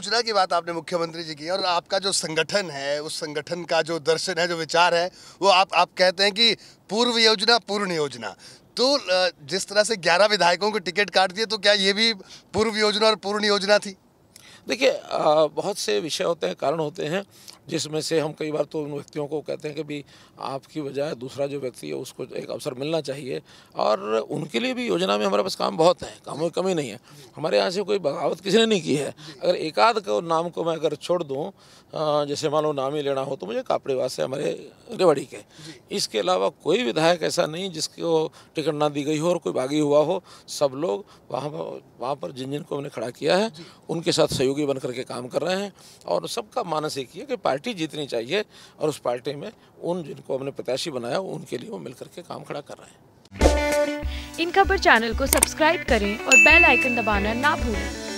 योजना की बात आपने मुख्यमंत्री जी की और आपका जो संगठन है उस संगठन का जो दर्शन है जो विचार है वो आप आप कहते हैं कि पूर्व योजना पूर्ण योजना तो जिस तरह से 11 विधायकों को टिकट काट दिए तो क्या ये भी पूर्व योजना और पूर्ण योजना थी देखिए बहुत से विषय होते हैं कारण होते हैं जिसमें से हम कई बार तो उन व्यक्तियों को कहते हैं कि भी आपकी बजाय दूसरा जो व्यक्ति है उसको एक अवसर मिलना चाहिए और उनके लिए भी योजना में हमारे पास काम बहुत है कामों की कमी नहीं है हमारे यहाँ से कोई बगावत किसी ने नहीं की है अगर एकाध को नाम को मैं अगर छोड़ दूँ जैसे मान लो नाम ही लेना हो तो मुझे कापड़ेवास है हमारे रेवाड़ी के इसके अलावा कोई विधायक ऐसा नहीं जिसको टिकट ना दी गई हो और कोई बागी हुआ हो सब लोग वहाँ वहाँ पर जिन जिन को हमने खड़ा किया है उनके साथ सहयोग सहयोगी बनकर के काम कर रहे हैं और सबका मानस एक ही है कि पार्टी जीतनी चाहिए और उस पार्टी में उन जिनको हमने प्रत्याशी बनाया उनके लिए वो मिल करके काम खड़ा कर रहे हैं इन खबर चैनल को सब्सक्राइब करें और बेल आइकन दबाना ना भूलें